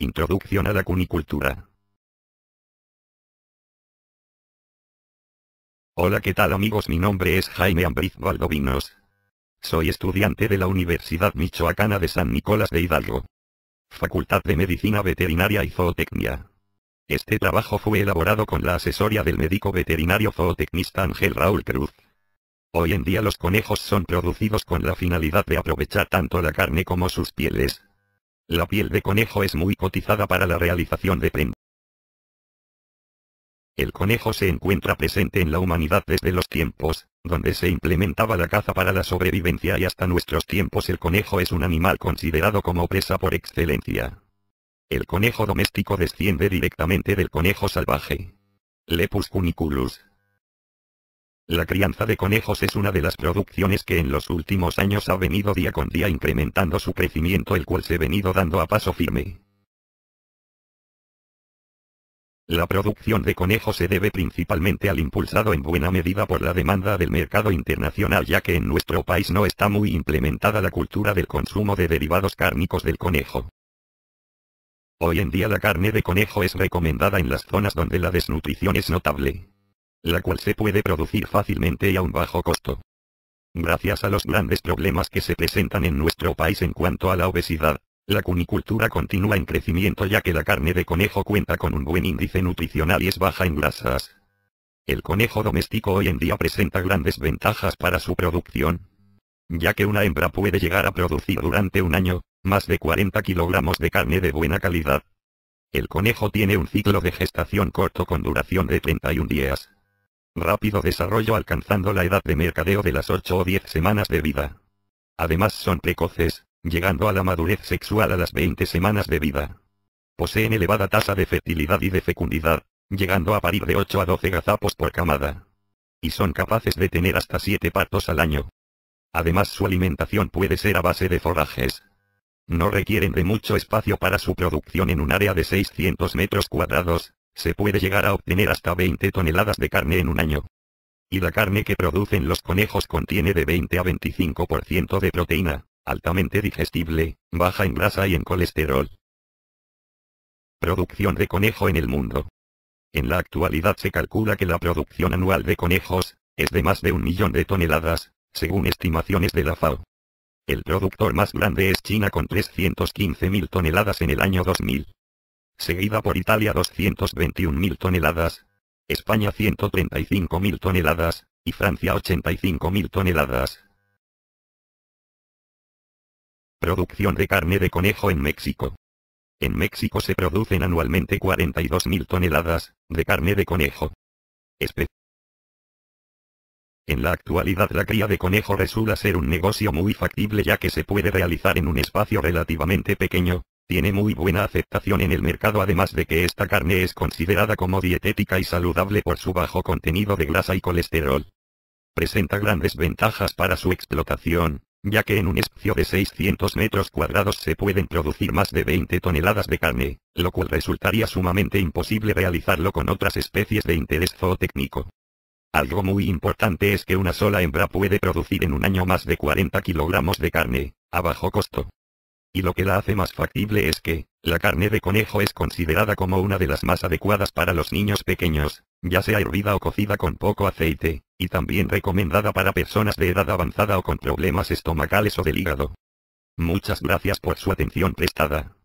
Introducción a la cunicultura. Hola qué tal amigos mi nombre es Jaime Ambriz Valdovinos. Soy estudiante de la Universidad Michoacana de San Nicolás de Hidalgo. Facultad de Medicina Veterinaria y Zootecnia. Este trabajo fue elaborado con la asesoría del médico veterinario zootecnista Ángel Raúl Cruz. Hoy en día los conejos son producidos con la finalidad de aprovechar tanto la carne como sus pieles. La piel de conejo es muy cotizada para la realización de prendas. El conejo se encuentra presente en la humanidad desde los tiempos, donde se implementaba la caza para la sobrevivencia y hasta nuestros tiempos el conejo es un animal considerado como presa por excelencia. El conejo doméstico desciende directamente del conejo salvaje. Lepus cuniculus. La crianza de conejos es una de las producciones que en los últimos años ha venido día con día incrementando su crecimiento el cual se ha venido dando a paso firme. La producción de conejos se debe principalmente al impulsado en buena medida por la demanda del mercado internacional ya que en nuestro país no está muy implementada la cultura del consumo de derivados cárnicos del conejo. Hoy en día la carne de conejo es recomendada en las zonas donde la desnutrición es notable la cual se puede producir fácilmente y a un bajo costo. Gracias a los grandes problemas que se presentan en nuestro país en cuanto a la obesidad, la cunicultura continúa en crecimiento ya que la carne de conejo cuenta con un buen índice nutricional y es baja en grasas. El conejo doméstico hoy en día presenta grandes ventajas para su producción, ya que una hembra puede llegar a producir durante un año, más de 40 kilogramos de carne de buena calidad. El conejo tiene un ciclo de gestación corto con duración de 31 días rápido desarrollo alcanzando la edad de mercadeo de las 8 o 10 semanas de vida. Además son precoces, llegando a la madurez sexual a las 20 semanas de vida. Poseen elevada tasa de fertilidad y de fecundidad, llegando a parir de 8 a 12 gazapos por camada. Y son capaces de tener hasta 7 partos al año. Además su alimentación puede ser a base de forrajes. No requieren de mucho espacio para su producción en un área de 600 metros cuadrados, se puede llegar a obtener hasta 20 toneladas de carne en un año. Y la carne que producen los conejos contiene de 20 a 25% de proteína, altamente digestible, baja en grasa y en colesterol. Producción de conejo en el mundo. En la actualidad se calcula que la producción anual de conejos, es de más de un millón de toneladas, según estimaciones de la FAO. El productor más grande es China con 315.000 toneladas en el año 2000 seguida por Italia 221.000 toneladas, España 135.000 toneladas, y Francia 85.000 toneladas. Producción de carne de conejo en México. En México se producen anualmente 42.000 toneladas de carne de conejo. en la actualidad la cría de conejo resulta ser un negocio muy factible ya que se puede realizar en un espacio relativamente pequeño, tiene muy buena aceptación en el mercado además de que esta carne es considerada como dietética y saludable por su bajo contenido de grasa y colesterol. Presenta grandes ventajas para su explotación, ya que en un espacio de 600 metros cuadrados se pueden producir más de 20 toneladas de carne, lo cual resultaría sumamente imposible realizarlo con otras especies de interés zootécnico. Algo muy importante es que una sola hembra puede producir en un año más de 40 kilogramos de carne, a bajo costo y lo que la hace más factible es que, la carne de conejo es considerada como una de las más adecuadas para los niños pequeños, ya sea hervida o cocida con poco aceite, y también recomendada para personas de edad avanzada o con problemas estomacales o del hígado. Muchas gracias por su atención prestada.